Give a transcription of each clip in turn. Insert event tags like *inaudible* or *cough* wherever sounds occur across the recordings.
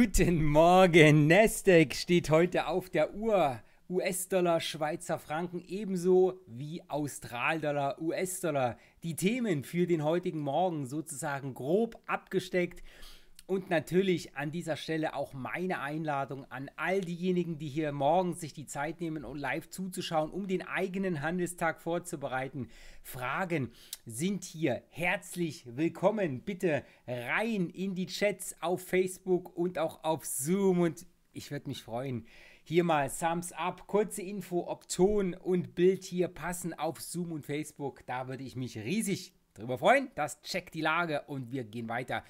Guten Morgen. Nasdaq steht heute auf der Uhr. US-Dollar, Schweizer Franken ebenso wie Austral-Dollar, US-Dollar. Die Themen für den heutigen Morgen sozusagen grob abgesteckt. Und natürlich an dieser Stelle auch meine Einladung an all diejenigen, die hier morgens sich die Zeit nehmen und um live zuzuschauen, um den eigenen Handelstag vorzubereiten. Fragen sind hier herzlich willkommen. Bitte rein in die Chats auf Facebook und auch auf Zoom und ich würde mich freuen. Hier mal Thumbs up, kurze Info, ob Ton und Bild hier passen auf Zoom und Facebook. Da würde ich mich riesig darüber freuen. Das checkt die Lage und wir gehen weiter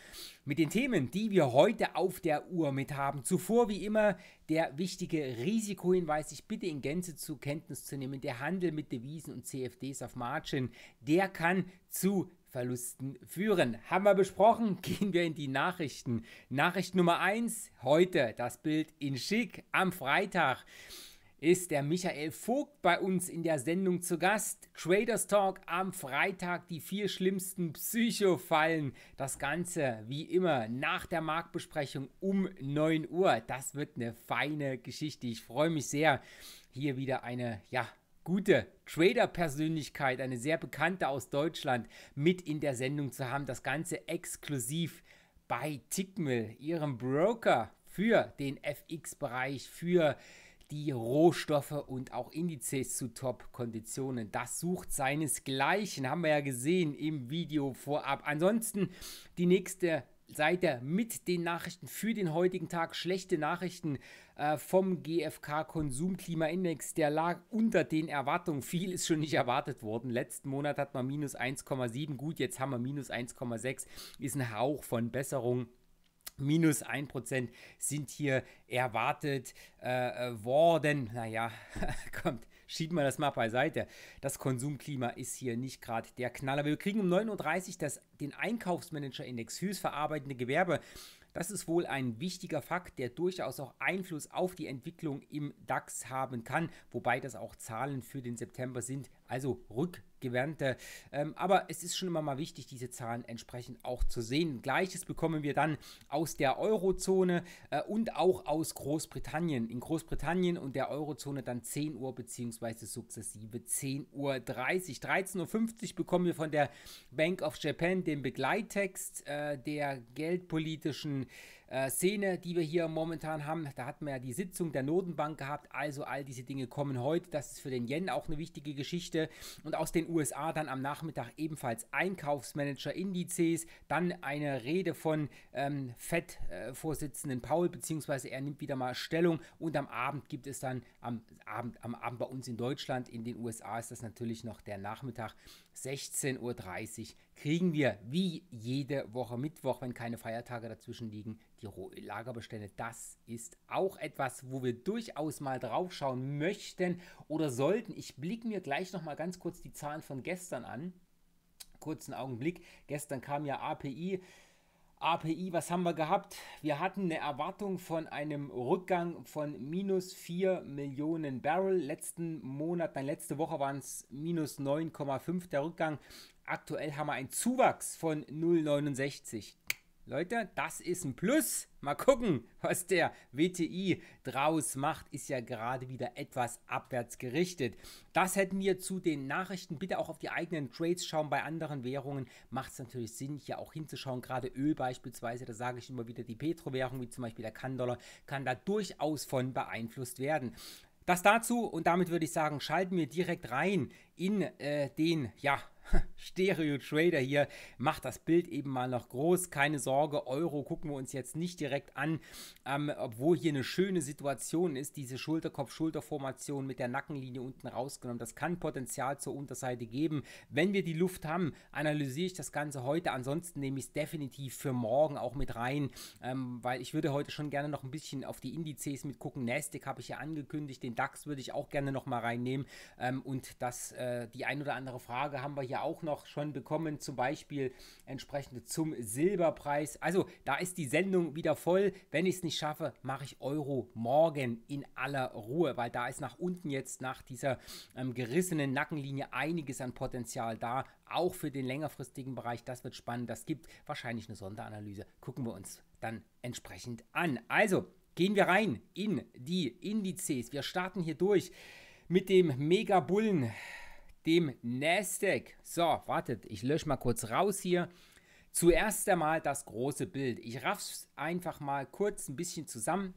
mit den Themen, die wir heute auf der Uhr mit haben. Zuvor wie immer der wichtige Risikohinweis, ich bitte in Gänze zur Kenntnis zu nehmen. Der Handel mit Devisen und CFDs auf Margin, der kann zu Verlusten führen. Haben wir besprochen, *laughs* gehen wir in die Nachrichten. Nachricht Nummer 1 heute, das Bild in Schick am Freitag ist der Michael Vogt bei uns in der Sendung zu Gast. Traders Talk am Freitag, die vier schlimmsten Psychofallen. Das Ganze wie immer nach der Marktbesprechung um 9 Uhr. Das wird eine feine Geschichte. Ich freue mich sehr. Hier wieder eine, ja, gute Trader-Persönlichkeit, eine sehr bekannte aus Deutschland, mit in der Sendung zu haben. Das Ganze exklusiv bei Tickmill, ihrem Broker für den FX-Bereich, für die Rohstoffe und auch Indizes zu Top-Konditionen. Das sucht seinesgleichen, haben wir ja gesehen im Video vorab. Ansonsten die nächste Seite mit den Nachrichten für den heutigen Tag. Schlechte Nachrichten äh, vom GfK Konsumklimaindex. Der lag unter den Erwartungen. Viel ist schon nicht erwartet worden. Letzten Monat hat man minus 1,7. Gut, jetzt haben wir minus 1,6. Ist ein Hauch von Besserung. Minus 1% sind hier erwartet äh, äh worden. Naja, *laughs* kommt, schieben wir das mal beiseite. Das Konsumklima ist hier nicht gerade der Knaller. Wir kriegen um 9.30 Uhr das, den Einkaufsmanager-Index fürs verarbeitende Gewerbe. Das ist wohl ein wichtiger Fakt, der durchaus auch Einfluss auf die Entwicklung im DAX haben kann, wobei das auch Zahlen für den September sind. Also rück Gewernte. Ähm, aber es ist schon immer mal wichtig, diese Zahlen entsprechend auch zu sehen. Gleiches bekommen wir dann aus der Eurozone äh, und auch aus Großbritannien. In Großbritannien und der Eurozone dann 10 Uhr bzw. sukzessive 10.30 Uhr. 13.50 Uhr bekommen wir von der Bank of Japan den Begleittext äh, der geldpolitischen äh, äh, Szene, die wir hier momentan haben. Da hatten wir ja die Sitzung der Notenbank gehabt. Also all diese Dinge kommen heute. Das ist für den Yen auch eine wichtige Geschichte. Und aus den USA dann am Nachmittag ebenfalls Einkaufsmanager-Indizes. Dann eine Rede von ähm, FED-Vorsitzenden Paul, beziehungsweise er nimmt wieder mal Stellung. Und am Abend gibt es dann am Abend, am Abend bei uns in Deutschland, in den USA ist das natürlich noch der Nachmittag 16.30 Uhr kriegen wir wie jede Woche Mittwoch, wenn keine Feiertage dazwischen liegen, die Lagerbestände. Das ist auch etwas, wo wir durchaus mal drauf schauen möchten oder sollten. Ich blicke mir gleich nochmal ganz kurz die Zahlen von gestern an. Kurzen Augenblick. Gestern kam ja API API, was haben wir gehabt? Wir hatten eine Erwartung von einem Rückgang von minus 4 Millionen Barrel. Letzten Monat, dann letzte Woche waren es minus 9,5 der Rückgang. Aktuell haben wir einen Zuwachs von 0,69. Leute, das ist ein Plus. Mal gucken, was der WTI draus macht, ist ja gerade wieder etwas abwärts gerichtet. Das hätten wir zu den Nachrichten. Bitte auch auf die eigenen Trades schauen. Bei anderen Währungen macht es natürlich Sinn, hier auch hinzuschauen. Gerade Öl beispielsweise, da sage ich immer wieder, die Petro-Währung, wie zum Beispiel der Kann-Dollar, kann da durchaus von beeinflusst werden. Das dazu und damit würde ich sagen, schalten wir direkt rein in äh, den, ja, *laughs* Stereo Trader hier macht das Bild eben mal noch groß. Keine Sorge, Euro gucken wir uns jetzt nicht direkt an, ähm, obwohl hier eine schöne Situation ist. Diese Schulterkopf-Schulterformation mit der Nackenlinie unten rausgenommen. Das kann Potenzial zur Unterseite geben. Wenn wir die Luft haben, analysiere ich das Ganze heute. Ansonsten nehme ich es definitiv für morgen auch mit rein, ähm, weil ich würde heute schon gerne noch ein bisschen auf die Indizes mitgucken. Nasdaq habe ich ja angekündigt, den DAX würde ich auch gerne noch mal reinnehmen ähm, und das, äh, die ein oder andere Frage haben wir hier auch noch schon bekommen, zum Beispiel entsprechende zum Silberpreis. Also da ist die Sendung wieder voll. Wenn ich es nicht schaffe, mache ich Euro morgen in aller Ruhe, weil da ist nach unten jetzt nach dieser ähm, gerissenen Nackenlinie einiges an Potenzial da, auch für den längerfristigen Bereich. Das wird spannend. Das gibt wahrscheinlich eine Sonderanalyse. Gucken wir uns dann entsprechend an. Also gehen wir rein in die Indizes. Wir starten hier durch mit dem Mega Bullen dem Nasdaq. So, wartet, ich lösche mal kurz raus hier. Zuerst einmal das große Bild. Ich raff's einfach mal kurz ein bisschen zusammen.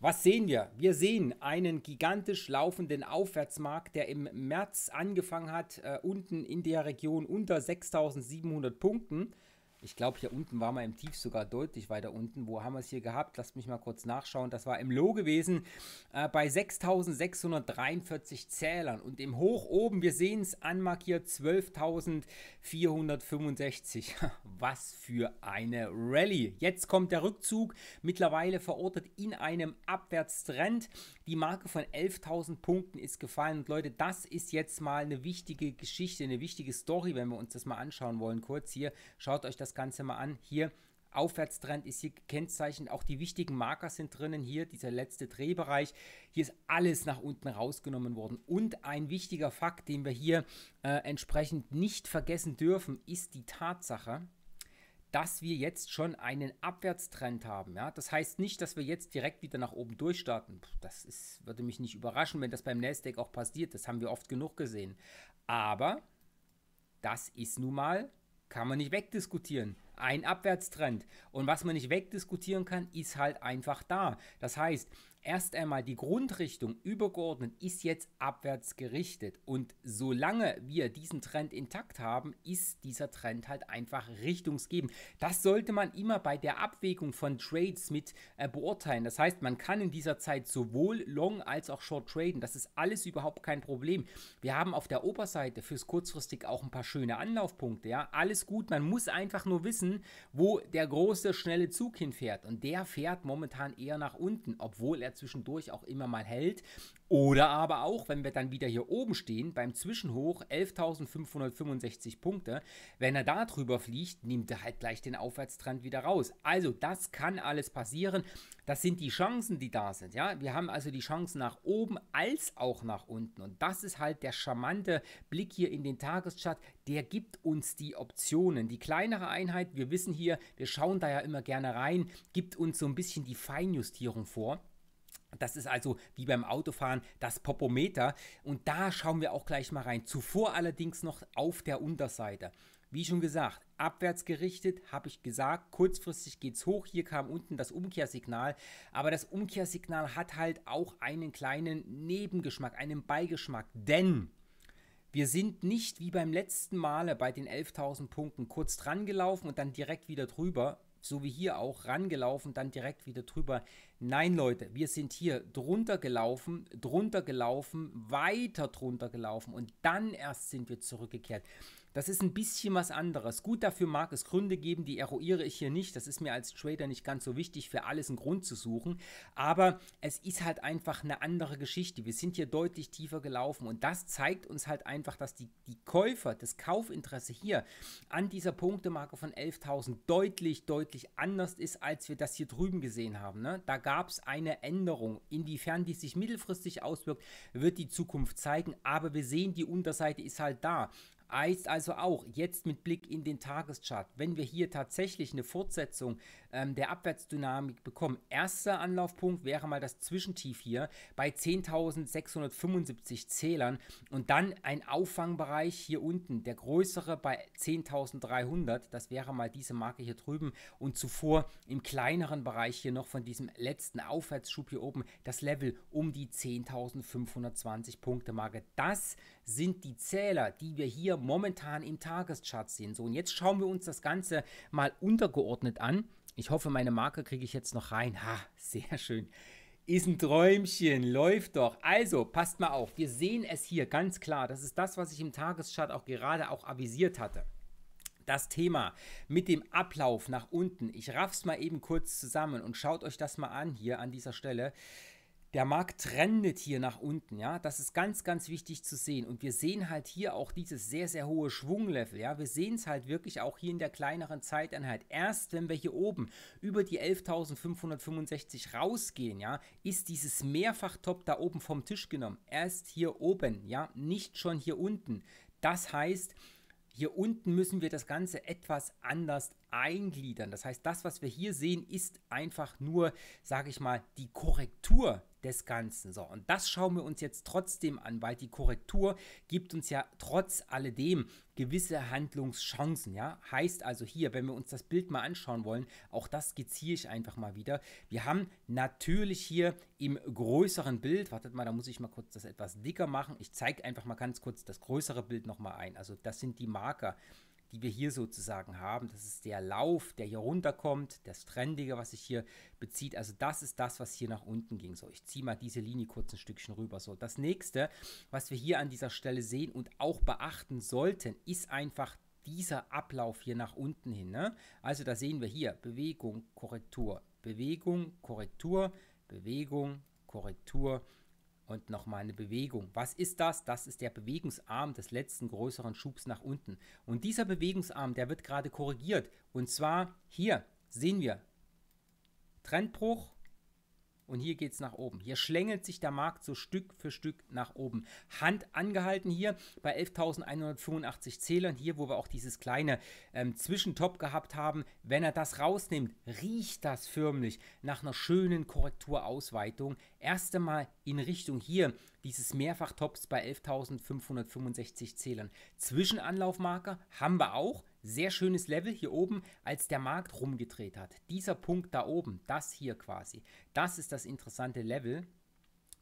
Was sehen wir? Wir sehen einen gigantisch laufenden Aufwärtsmarkt, der im März angefangen hat, äh, unten in der Region unter 6700 Punkten ich glaube, hier unten war mal im Tief sogar deutlich weiter unten. Wo haben wir es hier gehabt? Lasst mich mal kurz nachschauen. Das war im Low gewesen äh, bei 6.643 Zählern und im Hoch oben, wir sehen es anmarkiert, 12.465. *laughs* Was für eine Rallye. Jetzt kommt der Rückzug, mittlerweile verortet in einem Abwärtstrend. Die Marke von 11.000 Punkten ist gefallen. Und Leute, das ist jetzt mal eine wichtige Geschichte, eine wichtige Story, wenn wir uns das mal anschauen wollen. Kurz hier, schaut euch das Ganze mal an. Hier Aufwärtstrend ist hier gekennzeichnet. Auch die wichtigen Marker sind drinnen. Hier dieser letzte Drehbereich. Hier ist alles nach unten rausgenommen worden. Und ein wichtiger Fakt, den wir hier äh, entsprechend nicht vergessen dürfen, ist die Tatsache, dass wir jetzt schon einen Abwärtstrend haben. Ja? Das heißt nicht, dass wir jetzt direkt wieder nach oben durchstarten. das ist, würde mich nicht überraschen, wenn das beim Nasdaq auch passiert. Das haben wir oft genug gesehen. Aber das ist nun mal, kann man nicht wegdiskutieren. Ein Abwärtstrend. Und was man nicht wegdiskutieren kann, ist halt einfach da. Das heißt, Erst einmal die Grundrichtung übergeordnet ist jetzt abwärts gerichtet und solange wir diesen Trend intakt haben, ist dieser Trend halt einfach richtungsgebend. Das sollte man immer bei der Abwägung von Trades mit äh, beurteilen. Das heißt, man kann in dieser Zeit sowohl Long als auch Short traden. Das ist alles überhaupt kein Problem. Wir haben auf der Oberseite fürs kurzfristig auch ein paar schöne Anlaufpunkte. Ja, alles gut. Man muss einfach nur wissen, wo der große schnelle Zug hinfährt und der fährt momentan eher nach unten, obwohl er zwischendurch auch immer mal hält. Oder aber auch, wenn wir dann wieder hier oben stehen, beim Zwischenhoch 11.565 Punkte, wenn er da drüber fliegt, nimmt er halt gleich den Aufwärtstrend wieder raus. Also das kann alles passieren. Das sind die Chancen, die da sind. Ja? Wir haben also die Chancen nach oben als auch nach unten. Und das ist halt der charmante Blick hier in den Tageschart. Der gibt uns die Optionen. Die kleinere Einheit, wir wissen hier, wir schauen da ja immer gerne rein, gibt uns so ein bisschen die Feinjustierung vor. Das ist also wie beim Autofahren das Popometer. Und da schauen wir auch gleich mal rein. Zuvor allerdings noch auf der Unterseite. Wie schon gesagt, abwärts gerichtet, habe ich gesagt, kurzfristig geht es hoch. Hier kam unten das Umkehrsignal. Aber das Umkehrsignal hat halt auch einen kleinen Nebengeschmack, einen Beigeschmack. Denn wir sind nicht wie beim letzten Male bei den 11.000 Punkten kurz dran gelaufen und dann direkt wieder drüber, so wie hier auch, rangelaufen, dann direkt wieder drüber. Nein, Leute, wir sind hier drunter gelaufen, drunter gelaufen, weiter drunter gelaufen und dann erst sind wir zurückgekehrt. Das ist ein bisschen was anderes. Gut, dafür mag es Gründe geben, die eruiere ich hier nicht. Das ist mir als Trader nicht ganz so wichtig, für alles einen Grund zu suchen. Aber es ist halt einfach eine andere Geschichte. Wir sind hier deutlich tiefer gelaufen und das zeigt uns halt einfach, dass die, die Käufer, das Kaufinteresse hier an dieser Punktemarke von 11.000 deutlich, deutlich anders ist, als wir das hier drüben gesehen haben. Ne? Da gab es eine Änderung. Inwiefern die sich mittelfristig auswirkt, wird die Zukunft zeigen. Aber wir sehen, die Unterseite ist halt da. Heißt also auch, jetzt mit Blick in den Tageschart, wenn wir hier tatsächlich eine Fortsetzung ähm, der Abwärtsdynamik bekommen. Erster Anlaufpunkt wäre mal das Zwischentief hier bei 10.675 Zählern und dann ein Auffangbereich hier unten, der größere bei 10.300. Das wäre mal diese Marke hier drüben und zuvor im kleineren Bereich hier noch von diesem letzten Aufwärtsschub hier oben das Level um die 10.520 Punkte Marke. Das sind die Zähler, die wir hier momentan im Tageschart sehen. So, und jetzt schauen wir uns das Ganze mal untergeordnet an. Ich hoffe, meine Marke kriege ich jetzt noch rein. Ha, sehr schön. Ist ein Träumchen, läuft doch. Also, passt mal auf. Wir sehen es hier ganz klar. Das ist das, was ich im Tageschart auch gerade auch avisiert hatte. Das Thema mit dem Ablauf nach unten. Ich raff's mal eben kurz zusammen und schaut euch das mal an hier an dieser Stelle der Markt trendet hier nach unten, ja. Das ist ganz, ganz wichtig zu sehen. Und wir sehen halt hier auch dieses sehr, sehr hohe Schwunglevel, ja. Wir sehen es halt wirklich auch hier in der kleineren Zeiteinheit. Erst wenn wir hier oben über die 11.565 rausgehen, ja, ist dieses Mehrfachtop da oben vom Tisch genommen. Erst hier oben, ja, nicht schon hier unten. Das heißt, hier unten müssen wir das Ganze etwas anders eingliedern. Das heißt, das, was wir hier sehen, ist einfach nur, sage ich mal, die Korrektur des Ganzen. So, und das schauen wir uns jetzt trotzdem an, weil die Korrektur gibt uns ja trotz alledem gewisse Handlungschancen, ja? Heißt also hier, wenn wir uns das Bild mal anschauen wollen, auch das skizziere ich einfach mal wieder. Wir haben natürlich hier im größeren Bild, wartet mal, da muss ich mal kurz das etwas dicker machen. Ich zeige einfach mal ganz kurz das größere Bild nochmal ein. Also das sind die Marker, die wir hier sozusagen haben. Das ist der Lauf, der hier runterkommt, das Trendige, was sich hier bezieht. Also das ist das, was hier nach unten ging. So, ich ziehe mal diese Linie kurz ein Stückchen rüber. So, das nächste, was wir hier an dieser Stelle sehen und auch beachten sollten, ist einfach dieser Ablauf hier nach unten hin. Ne? Also da sehen wir hier Bewegung, Korrektur, Bewegung, Korrektur, Bewegung, Korrektur, und nochmal eine Bewegung. Was ist das? Das ist der Bewegungsarm des letzten größeren Schubs nach unten. Und dieser Bewegungsarm, der wird gerade korrigiert. Und zwar hier sehen wir Trendbruch, und hier geht es nach oben. Hier schlängelt sich der Markt so Stück für Stück nach oben. Hand angehalten hier bei 11.185 Zählern, hier wo wir auch dieses kleine ähm, Zwischentop gehabt haben. Wenn er das rausnimmt, riecht das förmlich nach einer schönen Korrekturausweitung. Erst einmal in Richtung hier dieses Mehrfachtops bei 11.565 Zählern. Zwischenanlaufmarker haben wir auch sehr schönes Level hier oben, als der Markt rumgedreht hat. Dieser Punkt da oben, das hier quasi, das ist das interessante Level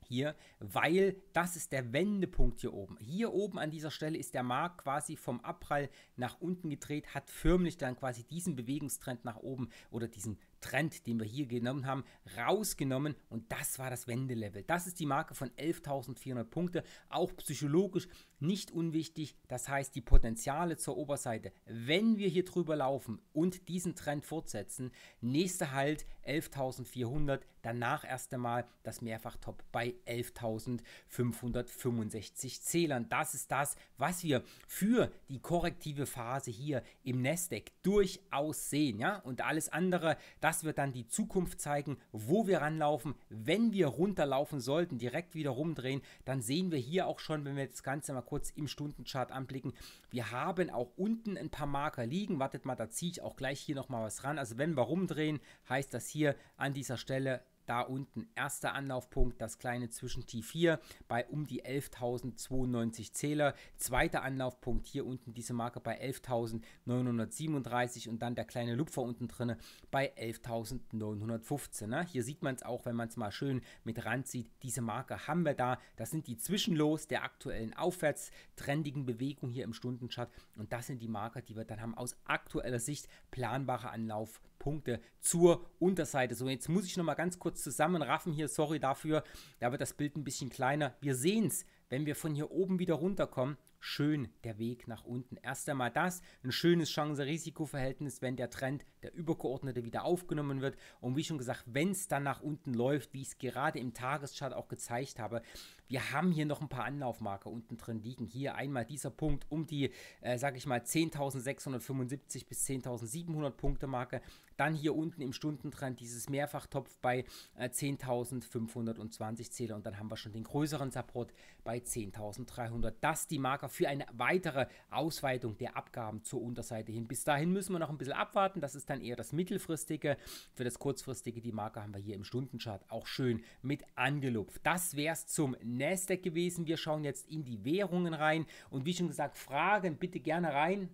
hier, weil das ist der Wendepunkt hier oben. Hier oben an dieser Stelle ist der Markt quasi vom Abprall nach unten gedreht, hat förmlich dann quasi diesen Bewegungstrend nach oben oder diesen Trend, den wir hier genommen haben, rausgenommen und das war das Wendelevel. Das ist die Marke von 11.400 Punkte, auch psychologisch nicht unwichtig. Das heißt, die Potenziale zur Oberseite, wenn wir hier drüber laufen und diesen Trend fortsetzen, nächster Halt 11.400, danach erst einmal das Mehrfachtop bei 11.565 Zählern. Das ist das, was wir für die korrektive Phase hier im Nasdaq durchaus sehen, ja? Und alles andere, das das wird dann die Zukunft zeigen, wo wir ranlaufen. Wenn wir runterlaufen sollten, direkt wieder rumdrehen, dann sehen wir hier auch schon, wenn wir das Ganze mal kurz im Stundenchart anblicken, wir haben auch unten ein paar Marker liegen. Wartet mal, da ziehe ich auch gleich hier nochmal was ran. Also wenn wir rumdrehen, heißt das hier an dieser Stelle da unten erster Anlaufpunkt, das kleine Zwischentief hier bei um die 11.092 Zähler. Zweiter Anlaufpunkt hier unten diese Marke bei 11.937 und dann der kleine Lupfer unten drin bei 11.915. Ne? Hier sieht man es auch, wenn man es mal schön mit Rand sieht, diese Marke haben wir da. Das sind die Zwischenlos der aktuellen aufwärtstrendigen Bewegung hier im Stundenchart und das sind die Marker, die wir dann haben aus aktueller Sicht planbare Anlaufpunkte zur Unterseite. So, jetzt muss ich nochmal ganz kurz kurz zusammenraffen hier, sorry dafür, da wird das Bild ein bisschen kleiner. Wir sehen es, wenn wir von hier oben wieder runterkommen schön der Weg nach unten. Erst einmal das, ein schönes Chance-Risiko-Verhältnis, wenn der Trend, der übergeordnete, wieder aufgenommen wird. Und wie schon gesagt, wenn es dann nach unten läuft, wie ich es gerade im Tageschart auch gezeigt habe, wir haben hier noch ein paar Anlaufmarker unten drin liegen. Hier einmal dieser Punkt um die, äh, sag ich mal, 10.675 bis 10.700 Punkte Marke. Dann hier unten im Stundentrend dieses Mehrfachtopf bei äh, 10.520 Zähler. Und dann haben wir schon den größeren Support bei 10.300. Dass die Marker für eine weitere Ausweitung der Abgaben zur Unterseite hin. Bis dahin müssen wir noch ein bisschen abwarten. Das ist dann eher das mittelfristige. Für das kurzfristige, die Marke haben wir hier im Stundenchart auch schön mit angelupft. Das wäre es zum Nasdaq gewesen. Wir schauen jetzt in die Währungen rein. Und wie schon gesagt, Fragen bitte gerne rein.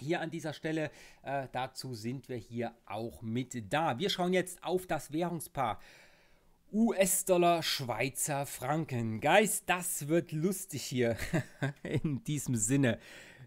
Hier an dieser Stelle, äh, dazu sind wir hier auch mit da. Wir schauen jetzt auf das Währungspaar. US-Dollar, Schweizer Franken. Guys, das wird lustig hier. *laughs* In diesem Sinne,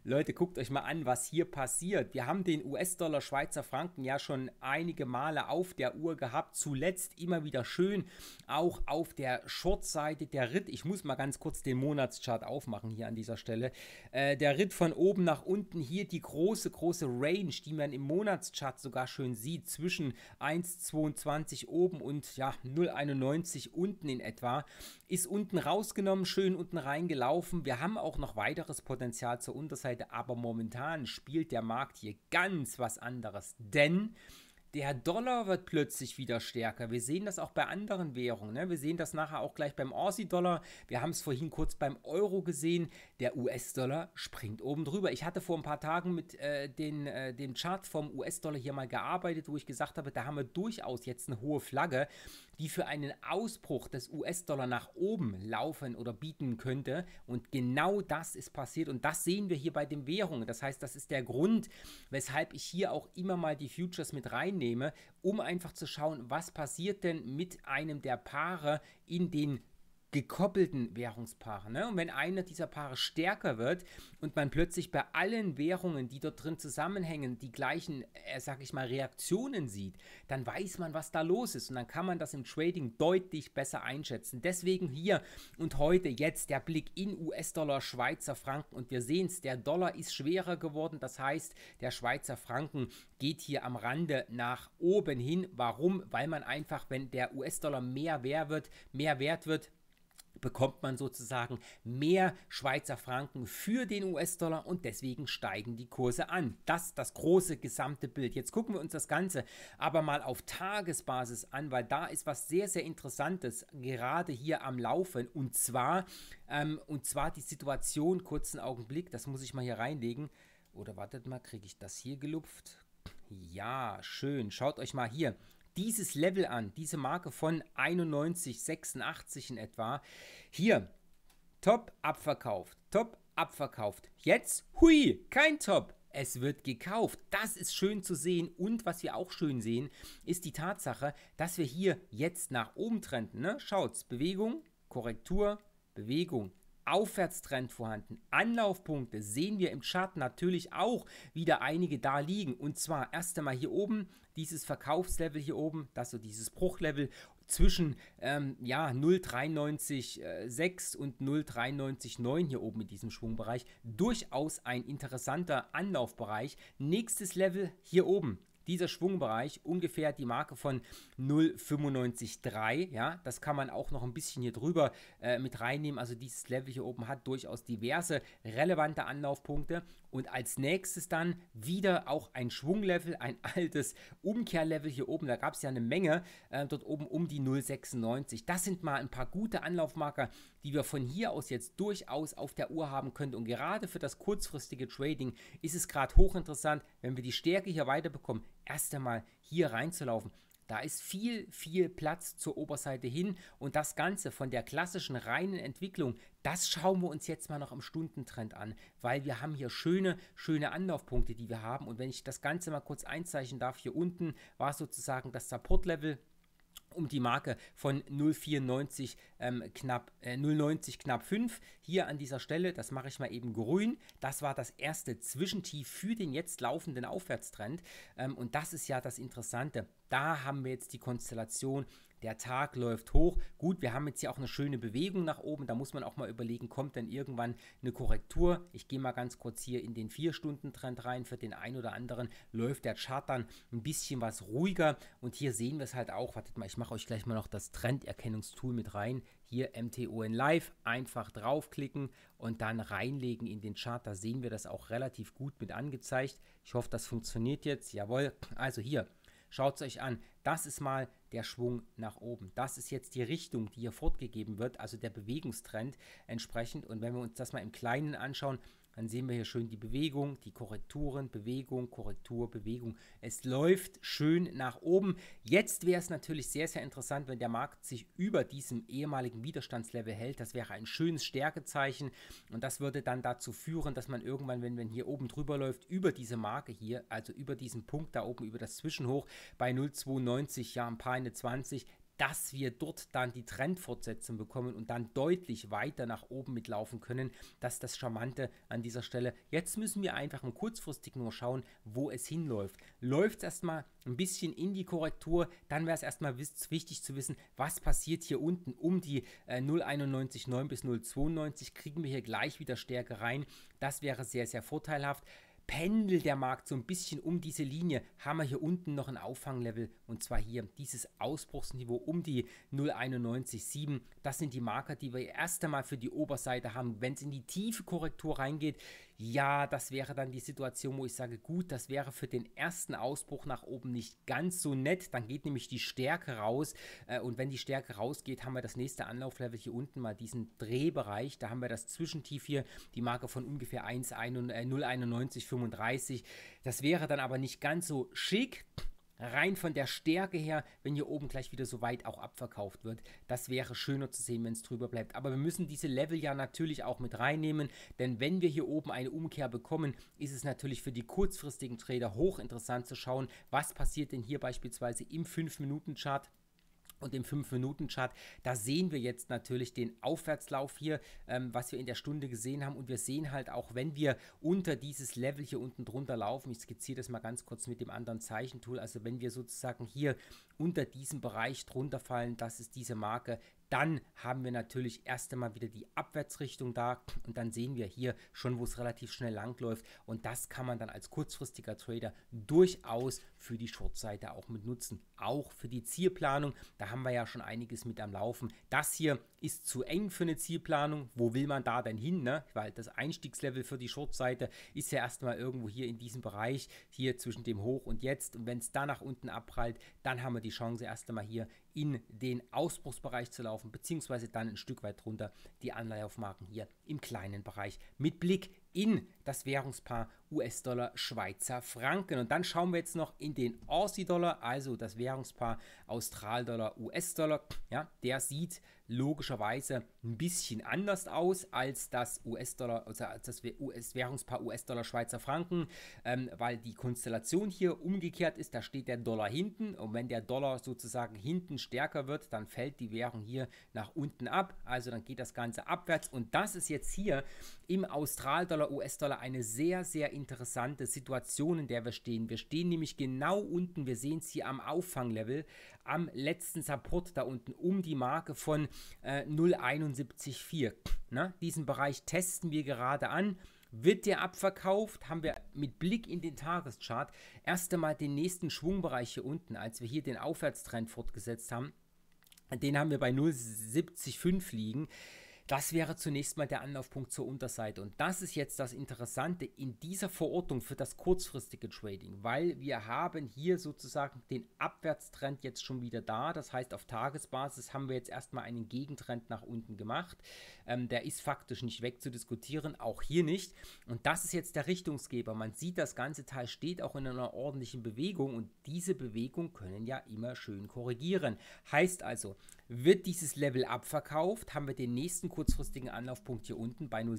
Leute, guckt euch mal an, was hier passiert. Wir haben den US-Dollar Schweizer Franken ja schon einige Male auf der Uhr gehabt. Zuletzt immer wieder schön auch auf der Short-Seite der Ritt. Ich muss mal ganz kurz den Monatschart aufmachen hier an dieser Stelle. Äh, der Ritt von oben nach unten hier die große, große Range, die man im Monatschart sogar schön sieht, zwischen 1,22 oben und ja 0,91 unten in etwa, ist unten rausgenommen, schön unten reingelaufen. Wir haben auch noch weiteres Potenzial zur Unterseite Seite, aber momentan spielt der Markt hier ganz was anderes, denn der Dollar wird plötzlich wieder stärker. Wir sehen das auch bei anderen Währungen. Ne? Wir sehen das nachher auch gleich beim Aussie-Dollar. Wir haben es vorhin kurz beim Euro gesehen. Der US-Dollar springt oben drüber. Ich hatte vor ein paar Tagen mit äh, den, äh, dem Chart vom US-Dollar hier mal gearbeitet, wo ich gesagt habe, da haben wir durchaus jetzt eine hohe Flagge die für einen Ausbruch des US-Dollar nach oben laufen oder bieten könnte. Und genau das ist passiert und das sehen wir hier bei den Währungen. Das heißt, das ist der Grund, weshalb ich hier auch immer mal die Futures mit reinnehme, um einfach zu schauen, was passiert denn mit einem der Paare in den gekoppelten Währungspaare. Ne? Und wenn einer dieser Paare stärker wird und man plötzlich bei allen Währungen, die dort drin zusammenhängen, die gleichen, äh, sag ich mal, Reaktionen sieht, dann weiß man, was da los ist. Und dann kann man das im Trading deutlich besser einschätzen. Deswegen hier und heute jetzt der Blick in US-Dollar, Schweizer Franken. Und wir sehen es, der Dollar ist schwerer geworden. Das heißt, der Schweizer Franken geht hier am Rande nach oben hin. Warum? Weil man einfach, wenn der US-Dollar mehr wert wird, mehr wert wird, bekommt man sozusagen mehr Schweizer Franken für den US-Dollar und deswegen steigen die Kurse an. Das ist das große gesamte Bild. Jetzt gucken wir uns das Ganze aber mal auf Tagesbasis an, weil da ist was sehr, sehr Interessantes gerade hier am Laufen und zwar, ähm, und zwar die Situation, kurzen Augenblick, das muss ich mal hier reinlegen. Oder wartet mal, kriege ich das hier gelupft? Ja, schön. Schaut euch mal hier dieses Level an, diese Marke von 91, 86 in etwa. Hier, top abverkauft, top abverkauft. Jetzt, hui, kein Top. Es wird gekauft. Das ist schön zu sehen. Und was wir auch schön sehen, ist die Tatsache, dass wir hier jetzt nach oben trenden. Ne? Schaut's, Bewegung, Korrektur, Bewegung, Aufwärtstrend vorhanden. Anlaufpunkte sehen wir im Chart natürlich auch wieder einige da liegen. Und zwar erst einmal hier oben, dieses Verkaufslevel hier oben, das so dieses Bruchlevel zwischen ähm, ja, 0,93,6 äh, und 0,93,9 hier oben in diesem Schwungbereich durchaus ein interessanter Anlaufbereich. Nächstes Level hier oben, dieser Schwungbereich ungefähr die Marke von 0,953. Ja, das kann man auch noch ein bisschen hier drüber äh, mit reinnehmen. Also dieses Level hier oben hat durchaus diverse relevante Anlaufpunkte und als nächstes dann wieder auch ein Schwunglevel, ein *laughs* altes Umkehrlevel hier oben. Da gab es ja eine Menge äh, dort oben um die 0,96. Das sind mal ein paar gute Anlaufmarker, die wir von hier aus jetzt durchaus auf der Uhr haben können. Und gerade für das kurzfristige Trading ist es gerade hochinteressant, wenn wir die Stärke hier weiterbekommen, erst einmal hier reinzulaufen. Da ist viel, viel Platz zur Oberseite hin und das Ganze von der klassischen reinen Entwicklung, das schauen wir uns jetzt mal noch im Stundentrend an, weil wir haben hier schöne, schöne Anlaufpunkte, die wir haben und wenn ich das Ganze mal kurz einzeichnen darf, hier unten war sozusagen das Support-Level um die Marke von 094 ähm, knapp äh, 090 knapp 5 hier an dieser Stelle, das mache ich mal eben grün. Das war das erste Zwischentief für den jetzt laufenden Aufwärtstrend ähm, und das ist ja das interessante. Da haben wir jetzt die Konstellation der Tag läuft hoch. Gut, wir haben jetzt hier auch eine schöne Bewegung nach oben. Da muss man auch mal überlegen, kommt denn irgendwann eine Korrektur? Ich gehe mal ganz kurz hier in den 4-Stunden-Trend rein. Für den einen oder anderen läuft der Chart dann ein bisschen was ruhiger. Und hier sehen wir es halt auch. Wartet mal, ich mache euch gleich mal noch das Trenderkennungstool mit rein. Hier MTON Live, einfach draufklicken und dann reinlegen in den Chart. Da sehen wir das auch relativ gut mit angezeigt. Ich hoffe, das funktioniert jetzt. Jawohl, also hier. Schaut es euch an, das ist mal der Schwung nach oben. Das ist jetzt die Richtung, die hier fortgegeben wird, also der Bewegungstrend entsprechend. Und wenn wir uns das mal im Kleinen anschauen, dann sehen wir hier schön die Bewegung, die Korrekturen, Bewegung, Korrektur, Bewegung. Es läuft schön nach oben. Jetzt wäre es natürlich sehr, sehr interessant, wenn der Markt sich über diesem ehemaligen Widerstandslevel hält. Das wäre ein schönes Stärkezeichen und das würde dann dazu führen, dass man irgendwann, wenn man hier oben drüber läuft, über diese Marke hier, also über diesen Punkt da oben, über das Zwischenhoch bei 0,92, ja ein paar eine 20, dass wir dort dann die Trendfortsetzung bekommen und dann deutlich weiter nach oben mitlaufen können. Das ist das Charmante an dieser Stelle. Jetzt müssen wir einfach im kurzfristig nur schauen, wo es hinläuft. Läuft es erstmal ein bisschen in die Korrektur, dann wäre es erstmal wichtig zu wissen, was passiert hier unten um die äh, 0,91,9 bis 0,92. Kriegen wir hier gleich wieder Stärke rein? Das wäre sehr, sehr vorteilhaft pendelt der Markt so ein bisschen um diese Linie, haben wir hier unten noch ein Auffanglevel und zwar hier dieses Ausbruchsniveau um die 0,91,7. Das sind die Marker, die wir erst einmal für die Oberseite haben. Wenn es in die tiefe Korrektur reingeht, ja, das wäre dann die Situation, wo ich sage, gut, das wäre für den ersten Ausbruch nach oben nicht ganz so nett. Dann geht nämlich die Stärke raus. Äh, und wenn die Stärke rausgeht, haben wir das nächste Anlauflevel hier unten mal diesen Drehbereich. Da haben wir das Zwischentief hier, die Marke von ungefähr 09135. Äh, das wäre dann aber nicht ganz so schick rein von der Stärke her, wenn hier oben gleich wieder so weit auch abverkauft wird. Das wäre schöner zu sehen, wenn es drüber bleibt. Aber wir müssen diese Level ja natürlich auch mit reinnehmen, denn wenn wir hier oben eine Umkehr bekommen, ist es natürlich für die kurzfristigen Trader hochinteressant zu schauen, was passiert denn hier beispielsweise im 5-Minuten-Chart und im 5-Minuten-Chart, da sehen wir jetzt natürlich den Aufwärtslauf hier, ähm, was wir in der Stunde gesehen haben. Und wir sehen halt auch, wenn wir unter dieses Level hier unten drunter laufen, ich skizziere das mal ganz kurz mit dem anderen Zeichentool, also wenn wir sozusagen hier unter diesem Bereich drunter fallen, das ist diese Marke, dann haben wir natürlich erst einmal wieder die Abwärtsrichtung da und dann sehen wir hier schon, wo es relativ schnell lang läuft und das kann man dann als kurzfristiger Trader durchaus für die Shortseite auch mit nutzen, auch für die Zielplanung, da haben wir ja schon einiges mit am Laufen. Das hier ist zu eng für eine Zielplanung, wo will man da denn hin, ne? weil das Einstiegslevel für die Shortseite ist ja erstmal irgendwo hier in diesem Bereich, hier zwischen dem Hoch und jetzt und wenn es da nach unten abprallt, dann haben wir die Chance, erst einmal hier in den Ausbruchsbereich zu laufen, beziehungsweise dann ein Stück weit drunter die Anleiheaufmarken hier im kleinen Bereich mit Blick in das Währungspaar US-Dollar Schweizer Franken. Und dann schauen wir jetzt noch in den Aussie-Dollar, also das Währungspaar Austral-Dollar US-Dollar. Ja, der sieht logischerweise ein bisschen anders aus als das US-Dollar, also als das US-Währungspaar US-Dollar Schweizer Franken, ähm, weil die Konstellation hier umgekehrt ist. Da steht der Dollar hinten und wenn der Dollar sozusagen hinten stärker wird, dann fällt die Währung hier nach unten ab. Also dann geht das Ganze abwärts und das ist jetzt hier im Austral-Dollar, US-Dollar eine sehr, sehr interessante Situation, in der wir stehen. Wir stehen nämlich genau unten, wir sehen es hier am Auffanglevel, am letzten Support da unten um die Marke von äh, 0,714. Diesen Bereich testen wir gerade an. Wird der abverkauft, haben wir mit Blick in den Tageschart erst einmal den nächsten Schwungbereich hier unten, als wir hier den Aufwärtstrend fortgesetzt haben. Den haben wir bei 0,705 liegen. Das wäre zunächst mal der Anlaufpunkt zur Unterseite. Und das ist jetzt das Interessante in dieser Verortung für das kurzfristige Trading, weil wir haben hier sozusagen den Abwärtstrend jetzt schon wieder da. Das heißt, auf Tagesbasis haben wir jetzt erstmal einen Gegentrend nach unten gemacht. Ähm, der ist faktisch nicht wegzudiskutieren, auch hier nicht. Und das ist jetzt der Richtungsgeber. Man sieht, das ganze Teil steht auch in einer ordentlichen Bewegung und diese Bewegung können ja immer schön korrigieren. Heißt also, wird dieses Level abverkauft, haben wir den nächsten kurzfristigen Anlaufpunkt hier unten bei nur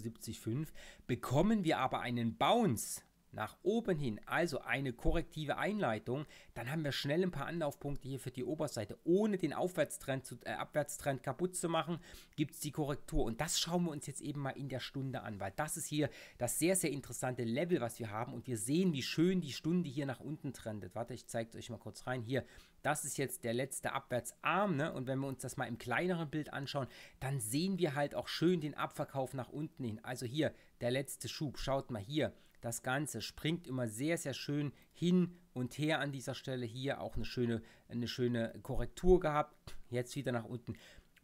Bekommen wir aber einen Bounce nach oben hin, also eine korrektive Einleitung, dann haben wir schnell ein paar Anlaufpunkte hier für die Oberseite. Ohne den Aufwärtstrend zu, äh, Abwärtstrend kaputt zu machen, gibt es die Korrektur. Und das schauen wir uns jetzt eben mal in der Stunde an, weil das ist hier das sehr, sehr interessante Level, was wir haben. Und wir sehen, wie schön die Stunde hier nach unten trendet. Warte, ich zeige es euch mal kurz rein. Hier das ist jetzt der letzte Abwärtsarm. Ne? Und wenn wir uns das mal im kleineren Bild anschauen, dann sehen wir halt auch schön den Abverkauf nach unten hin. Also hier der letzte Schub. Schaut mal hier. Das Ganze springt immer sehr, sehr schön hin und her an dieser Stelle. Hier auch eine schöne, eine schöne Korrektur gehabt. Jetzt wieder nach unten.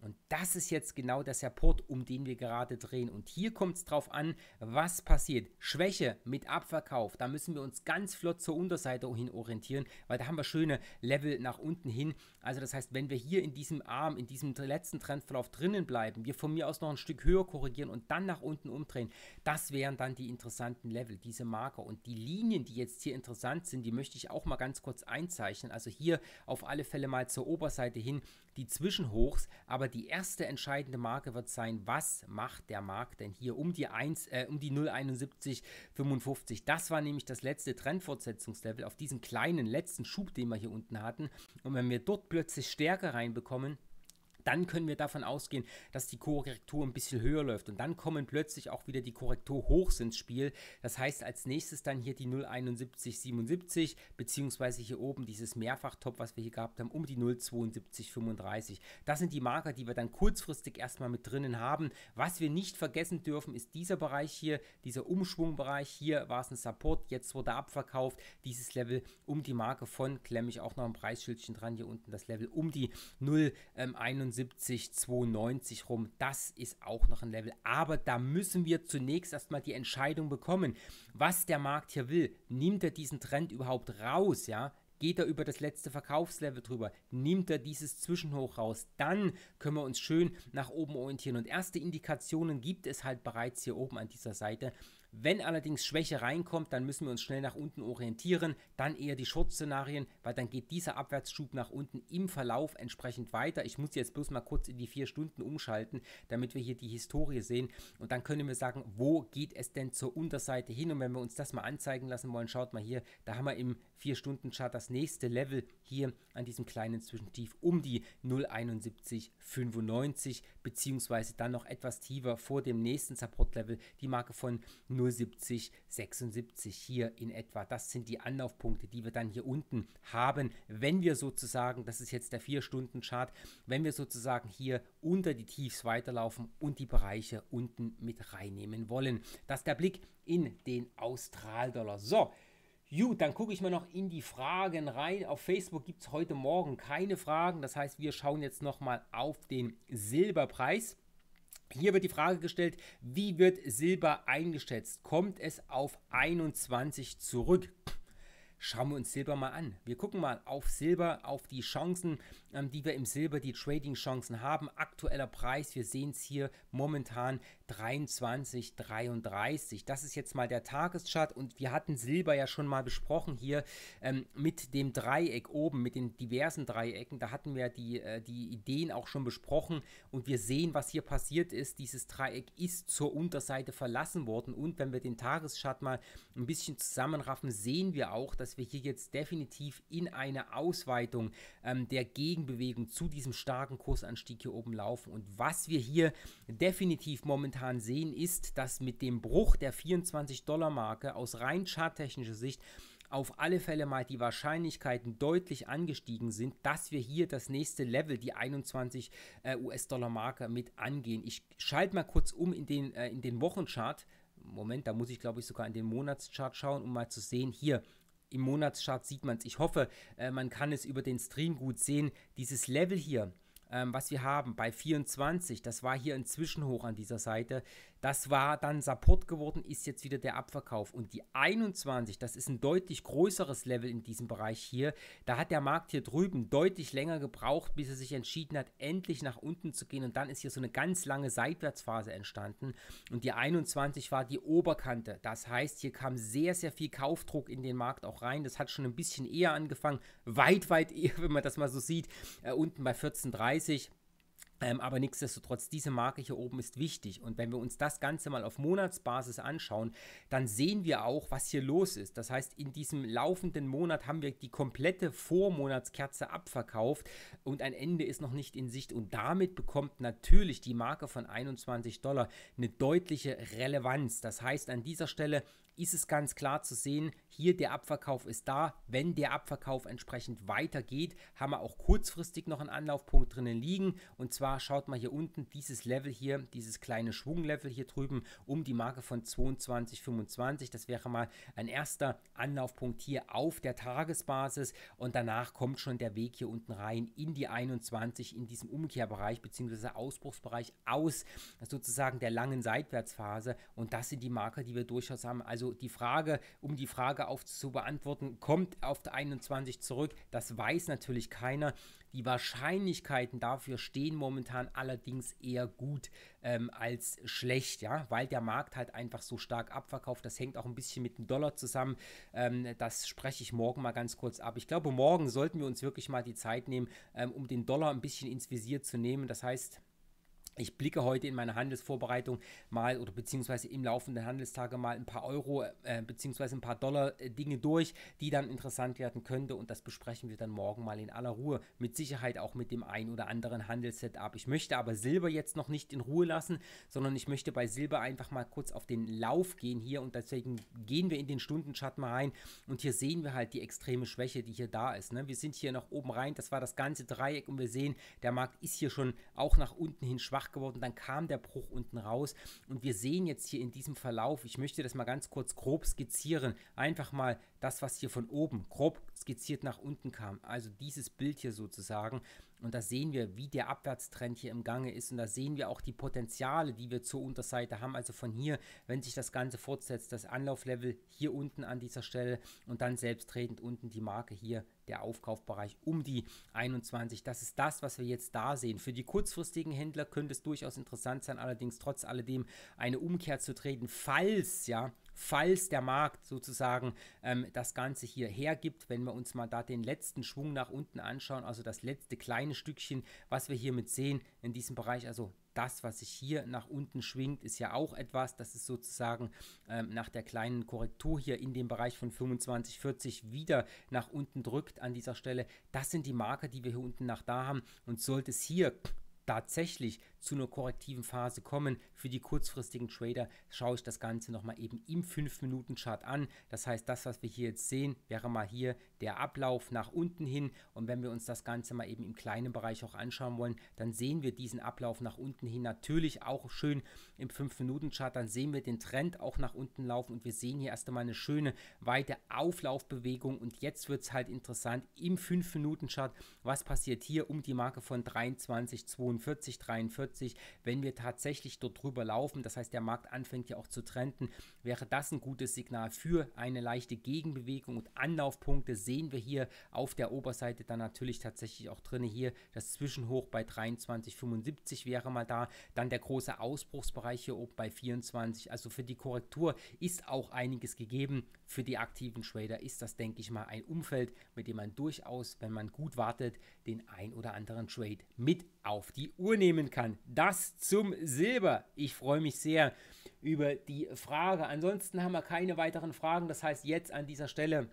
Und das ist jetzt genau der Support, um den wir gerade drehen. Und hier kommt es drauf an, was passiert. Schwäche mit Abverkauf, da müssen wir uns ganz flott zur Unterseite hin orientieren, weil da haben wir schöne Level nach unten hin. Also das heißt, wenn wir hier in diesem Arm, in diesem letzten Trendverlauf drinnen bleiben, wir von mir aus noch ein Stück höher korrigieren und dann nach unten umdrehen, das wären dann die interessanten Level, diese Marker. Und die Linien, die jetzt hier interessant sind, die möchte ich auch mal ganz kurz einzeichnen. Also hier auf alle Fälle mal zur Oberseite hin die Zwischenhochs, aber die erste entscheidende Marke wird sein, was macht der Markt denn hier um die 1, äh, um die 0,7155. Das war nämlich das letzte Trendfortsetzungslevel auf diesen kleinen letzten Schub, den wir hier unten hatten. Und wenn wir dort plötzlich Stärke reinbekommen, dann können wir davon ausgehen, dass die Korrektur ein bisschen höher läuft. Und dann kommen plötzlich auch wieder die Korrektur hoch ins Spiel. Das heißt, als nächstes dann hier die 07177, beziehungsweise hier oben dieses Mehrfachtop, was wir hier gehabt haben, um die 07235. Das sind die Marker, die wir dann kurzfristig erstmal mit drinnen haben. Was wir nicht vergessen dürfen, ist dieser Bereich hier, dieser Umschwungbereich. Hier war es ein Support, jetzt wurde abverkauft. Dieses Level um die Marke von, klemme ich auch noch ein Preisschildchen dran, hier unten das Level um die 071. 270, 92 rum. Das ist auch noch ein Level. Aber da müssen wir zunächst erstmal die Entscheidung bekommen, was der Markt hier will. Nimmt er diesen Trend überhaupt raus, ja? Geht er über das letzte Verkaufslevel drüber? Nimmt er dieses Zwischenhoch raus? Dann können wir uns schön nach oben orientieren. Und erste Indikationen gibt es halt bereits hier oben an dieser Seite. Wenn allerdings Schwäche reinkommt, dann müssen wir uns schnell nach unten orientieren, dann eher die Short-Szenarien, weil dann geht dieser Abwärtsschub nach unten im Verlauf entsprechend weiter. Ich muss jetzt bloß mal kurz in die vier Stunden umschalten, damit wir hier die Historie sehen und dann können wir sagen, wo geht es denn zur Unterseite hin und wenn wir uns das mal anzeigen lassen wollen, schaut mal hier, da haben wir im vier stunden chart das nächste Level hier an diesem kleinen Zwischentief um die 0,7195 beziehungsweise dann noch etwas tiefer vor dem nächsten Support-Level, die Marke von 0,7195 nur 70, 76 hier in etwa. Das sind die Anlaufpunkte, die wir dann hier unten haben, wenn wir sozusagen, das ist jetzt der 4-Stunden-Chart, wenn wir sozusagen hier unter die Tiefs weiterlaufen und die Bereiche unten mit reinnehmen wollen. Das ist der Blick in den Australdollar. So, Gut, dann gucke ich mal noch in die Fragen rein. Auf Facebook gibt es heute Morgen keine Fragen. Das heißt, wir schauen jetzt nochmal auf den Silberpreis. Hier wird die Frage gestellt, wie wird Silber eingeschätzt? Kommt es auf 21 zurück? schauen wir uns Silber mal an. Wir gucken mal auf Silber, auf die Chancen, ähm, die wir im Silber, die Trading-Chancen haben. Aktueller Preis, wir sehen es hier momentan 23,33. Das ist jetzt mal der Tageschart und wir hatten Silber ja schon mal besprochen hier ähm, mit dem Dreieck oben, mit den diversen Dreiecken. Da hatten wir die, äh, die Ideen auch schon besprochen und wir sehen, was hier passiert ist. Dieses Dreieck ist zur Unterseite verlassen worden und wenn wir den Tageschart mal ein bisschen zusammenraffen, sehen wir auch, dass dass wir hier jetzt definitiv in eine Ausweitung ähm, der Gegenbewegung zu diesem starken Kursanstieg hier oben laufen. Und was wir hier definitiv momentan sehen, ist, dass mit dem Bruch der 24-Dollar-Marke aus rein charttechnischer Sicht auf alle Fälle mal die Wahrscheinlichkeiten deutlich angestiegen sind, dass wir hier das nächste Level, die 21 äh, US-Dollar-Marke, mit angehen. Ich schalte mal kurz um in den, äh, in den Wochenchart. Moment, da muss ich glaube ich sogar in den Monatschart schauen, um mal zu sehen, hier im Monatschart sieht man es. Ich hoffe, äh, man kann es über den Stream gut sehen. Dieses Level hier, ähm, was wir haben bei 24, das war hier ein Zwischenhoch an dieser Seite. Das war dann Support geworden, ist jetzt wieder der Abverkauf. Und die 21, das ist ein deutlich größeres Level in diesem Bereich hier. Da hat der Markt hier drüben deutlich länger gebraucht, bis er sich entschieden hat, endlich nach unten zu gehen. Und dann ist hier so eine ganz lange Seitwärtsphase entstanden. Und die 21 war die Oberkante. Das heißt, hier kam sehr, sehr viel Kaufdruck in den Markt auch rein. Das hat schon ein bisschen eher angefangen. Weit, weit eher, *laughs* wenn man das mal so sieht, äh, unten bei 14,30. Ähm, aber nichtsdestotrotz, diese Marke hier oben ist wichtig. Und wenn wir uns das Ganze mal auf Monatsbasis anschauen, dann sehen wir auch, was hier los ist. Das heißt, in diesem laufenden Monat haben wir die komplette Vormonatskerze abverkauft und ein Ende ist noch nicht in Sicht. Und damit bekommt natürlich die Marke von 21 Dollar eine deutliche Relevanz. Das heißt, an dieser Stelle ist es ganz klar zu sehen, hier der Abverkauf ist da. Wenn der Abverkauf entsprechend weitergeht, haben wir auch kurzfristig noch einen Anlaufpunkt drinnen liegen. Und zwar schaut mal hier unten dieses Level hier, dieses kleine Schwunglevel hier drüben um die Marke von 22,25. Das wäre mal ein erster Anlaufpunkt hier auf der Tagesbasis. Und danach kommt schon der Weg hier unten rein in die 21 in diesem Umkehrbereich bzw. Ausbruchsbereich aus sozusagen der langen Seitwärtsphase. Und das sind die Marker, die wir durchaus haben. Also die Frage, um die Frage Frage auf zu beantworten, kommt auf der 21 zurück, das weiß natürlich keiner. Die Wahrscheinlichkeiten dafür stehen momentan allerdings eher gut ähm, als schlecht, ja, weil der Markt halt einfach so stark abverkauft. Das hängt auch ein bisschen mit dem Dollar zusammen. Ähm, das spreche ich morgen mal ganz kurz ab. Ich glaube, morgen sollten wir uns wirklich mal die Zeit nehmen, ähm, um den Dollar ein bisschen ins Visier zu nehmen. Das heißt, ich blicke heute in meiner Handelsvorbereitung mal oder beziehungsweise im laufenden Handelstage mal ein paar Euro äh, beziehungsweise ein paar Dollar äh, Dinge durch, die dann interessant werden könnte und das besprechen wir dann morgen mal in aller Ruhe. Mit Sicherheit auch mit dem ein oder anderen Handelssetup. Ich möchte aber Silber jetzt noch nicht in Ruhe lassen, sondern ich möchte bei Silber einfach mal kurz auf den Lauf gehen hier und deswegen gehen wir in den Stundenschatten mal rein und hier sehen wir halt die extreme Schwäche, die hier da ist. Ne? Wir sind hier nach oben rein, das war das ganze Dreieck und wir sehen, der Markt ist hier schon auch nach unten hin schwach wach geworden, dann kam der Bruch unten raus und wir sehen jetzt hier in diesem Verlauf, ich möchte das mal ganz kurz grob skizzieren, einfach mal das, was hier von oben grob skizziert nach unten kam, also dieses Bild hier sozusagen, und da sehen wir, wie der Abwärtstrend hier im Gange ist. Und da sehen wir auch die Potenziale, die wir zur Unterseite haben. Also von hier, wenn sich das Ganze fortsetzt, das Anlauflevel hier unten an dieser Stelle und dann selbsttretend unten die Marke hier, der Aufkaufbereich um die 21. Das ist das, was wir jetzt da sehen. Für die kurzfristigen Händler könnte es durchaus interessant sein, allerdings trotz alledem eine Umkehr zu treten, falls ja falls der Markt sozusagen ähm, das Ganze hier hergibt. Wenn wir uns mal da den letzten Schwung nach unten anschauen, also das letzte kleine Stückchen, was wir hiermit sehen in diesem Bereich, also das, was sich hier nach unten schwingt, ist ja auch etwas, das ist sozusagen ähm, nach der kleinen Korrektur hier in dem Bereich von 25, 40 wieder nach unten drückt an dieser Stelle. Das sind die Marker, die wir hier unten nach da haben. Und sollte es hier tatsächlich zu einer korrektiven Phase kommen. Für die kurzfristigen Trader schaue ich das Ganze nochmal eben im 5-Minuten-Chart an. Das heißt, das, was wir hier jetzt sehen, wäre mal hier der Ablauf nach unten hin. Und wenn wir uns das Ganze mal eben im kleinen Bereich auch anschauen wollen, dann sehen wir diesen Ablauf nach unten hin natürlich auch schön im 5-Minuten-Chart. Dann sehen wir den Trend auch nach unten laufen und wir sehen hier erst einmal eine schöne weite Auflaufbewegung. Und jetzt wird es halt interessant im 5-Minuten-Chart, was passiert hier um die Marke von 23,42. 42, 43, wenn wir tatsächlich dort drüber laufen, das heißt der Markt anfängt ja auch zu trenden, wäre das ein gutes Signal für eine leichte Gegenbewegung und Anlaufpunkte sehen wir hier auf der Oberseite dann natürlich tatsächlich auch drin. Hier das Zwischenhoch bei 23,75 wäre mal da, dann der große Ausbruchsbereich hier oben bei 24, also für die Korrektur ist auch einiges gegeben. Für die aktiven Trader ist das, denke ich mal, ein Umfeld, mit dem man durchaus, wenn man gut wartet, den ein oder anderen Trade mit auf die Uhr nehmen kann. Das zum Silber. Ich freue mich sehr über die Frage. Ansonsten haben wir keine weiteren Fragen. Das heißt, jetzt an dieser Stelle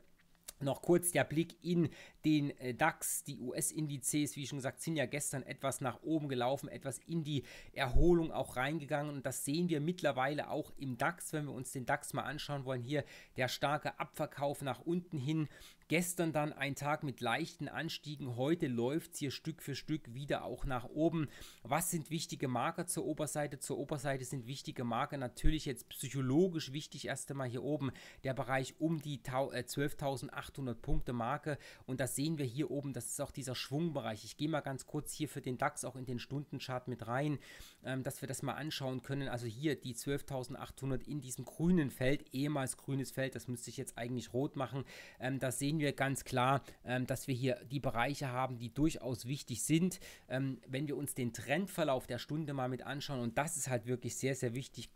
noch kurz der Blick in den äh, DAX, die US-Indizes, wie schon gesagt, sind ja gestern etwas nach oben gelaufen, etwas in die Erholung auch reingegangen. Und das sehen wir mittlerweile auch im DAX, wenn wir uns den DAX mal anschauen wollen. Hier der starke Abverkauf nach unten hin. Gestern dann ein Tag mit leichten Anstiegen. Heute läuft es hier Stück für Stück wieder auch nach oben. Was sind wichtige Marker zur Oberseite? Zur Oberseite sind wichtige Marker natürlich jetzt psychologisch wichtig. Erst einmal hier oben der Bereich um die 12.800 äh, Punkte Marke und das sehen wir hier oben, das ist auch dieser Schwungbereich. Ich gehe mal ganz kurz hier für den DAX auch in den Stundenchart mit rein, ähm, dass wir das mal anschauen können. Also hier die 12.800 in diesem grünen Feld, ehemals grünes Feld, das müsste ich jetzt eigentlich rot machen. Ähm, da sehen wir ganz klar, ähm, dass wir hier die Bereiche haben, die durchaus wichtig sind. Ähm, wenn wir uns den Trendverlauf der Stunde mal mit anschauen, und das ist halt wirklich sehr, sehr wichtig,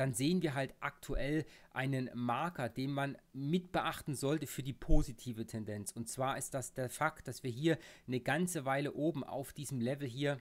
dann sehen wir halt aktuell einen Marker, den man mit beachten sollte für die positive Tendenz. Und zwar ist das der Fakt, dass wir hier eine ganze Weile oben auf diesem Level hier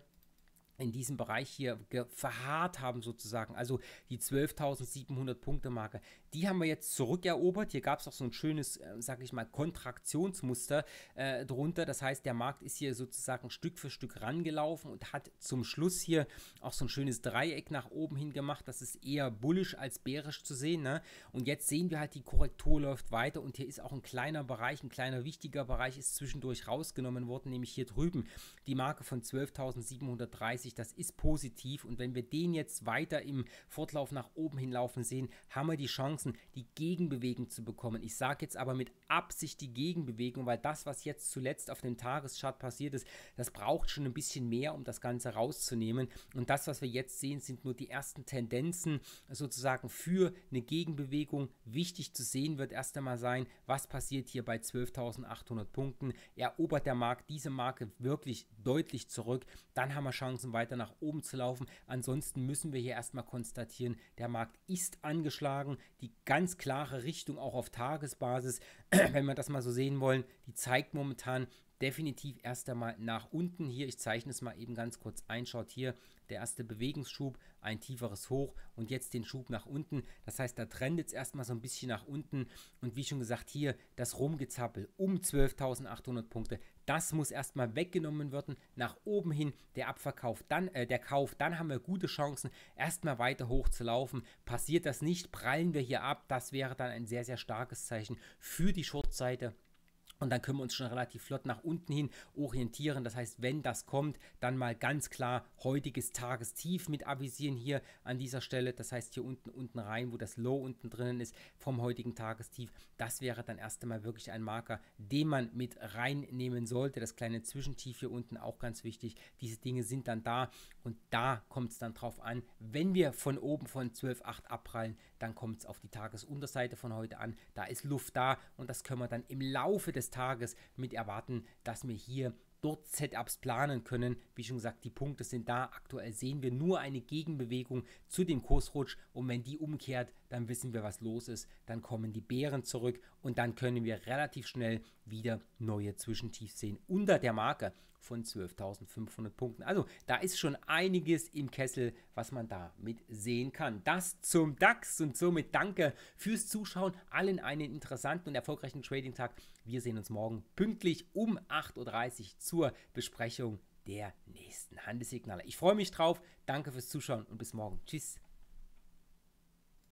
in diesem Bereich hier verharrt haben sozusagen, also die 12.700 Punkte Marke, die haben wir jetzt zurückerobert. Hier gab es auch so ein schönes, äh, sag ich mal, Kontraktionsmuster äh, drunter. Das heißt, der Markt ist hier sozusagen Stück für Stück rangelaufen und hat zum Schluss hier auch so ein schönes Dreieck nach oben hin gemacht. Das ist eher bullisch als bärisch zu sehen. Ne? Und jetzt sehen wir halt, die Korrektur läuft weiter und hier ist auch ein kleiner Bereich, ein kleiner wichtiger Bereich ist zwischendurch rausgenommen worden, nämlich hier drüben die Marke von 12.730. Das ist positiv und wenn wir den jetzt weiter im Fortlauf nach oben hinlaufen sehen, haben wir die Chance, Chancen, die Gegenbewegung zu bekommen. Ich sage jetzt aber mit Absicht die Gegenbewegung, weil das, was jetzt zuletzt auf dem Tageschart passiert ist, das braucht schon ein bisschen mehr, um das Ganze rauszunehmen. Und das, was wir jetzt sehen, sind nur die ersten Tendenzen sozusagen für eine Gegenbewegung. Wichtig zu sehen wird erst einmal sein, was passiert hier bei 12.800 Punkten. Erobert der Markt diese Marke wirklich deutlich zurück, dann haben wir Chancen weiter nach oben zu laufen. Ansonsten müssen wir hier erstmal konstatieren, der Markt ist angeschlagen, die die ganz klare Richtung auch auf Tagesbasis, *clears throat* wenn wir das mal so sehen wollen, die zeigt momentan definitiv erst einmal nach unten. Hier, ich zeichne es mal eben ganz kurz ein, schaut hier der erste Bewegungsschub ein tieferes Hoch und jetzt den Schub nach unten. Das heißt, da trendet es erstmal so ein bisschen nach unten. Und wie schon gesagt, hier das Rumgezappel um 12.800 Punkte. Das muss erstmal weggenommen werden. Nach oben hin der Abverkauf, dann äh, der Kauf. Dann haben wir gute Chancen, erstmal weiter hoch zu laufen. Passiert das nicht, prallen wir hier ab. Das wäre dann ein sehr, sehr starkes Zeichen für die Shortseite. Und dann können wir uns schon relativ flott nach unten hin orientieren. Das heißt, wenn das kommt, dann mal ganz klar heutiges Tagestief mit avisieren hier an dieser Stelle. Das heißt, hier unten unten rein, wo das Low unten drinnen ist vom heutigen Tagestief. Das wäre dann erst einmal wirklich ein Marker, den man mit reinnehmen sollte. Das kleine Zwischentief hier unten auch ganz wichtig. Diese Dinge sind dann da und da kommt es dann drauf an, wenn wir von oben von 12,8 abprallen, dann kommt es auf die Tagesunterseite von heute an. Da ist Luft da und das können wir dann im Laufe des Tages mit erwarten, dass wir hier dort Setups planen können. Wie schon gesagt, die Punkte sind da. Aktuell sehen wir nur eine Gegenbewegung zu dem Kursrutsch und wenn die umkehrt, dann wissen wir, was los ist. Dann kommen die Bären zurück und dann können wir relativ schnell wieder neue Zwischentiefs sehen unter der Marke von 12.500 Punkten. Also da ist schon einiges im Kessel, was man da mit sehen kann. Das zum DAX und somit danke fürs Zuschauen. Allen einen interessanten und erfolgreichen Trading-Tag. Wir sehen uns morgen pünktlich um 8.30 Uhr zur Besprechung der nächsten Handelssignale. Ich freue mich drauf. Danke fürs Zuschauen und bis morgen. Tschüss.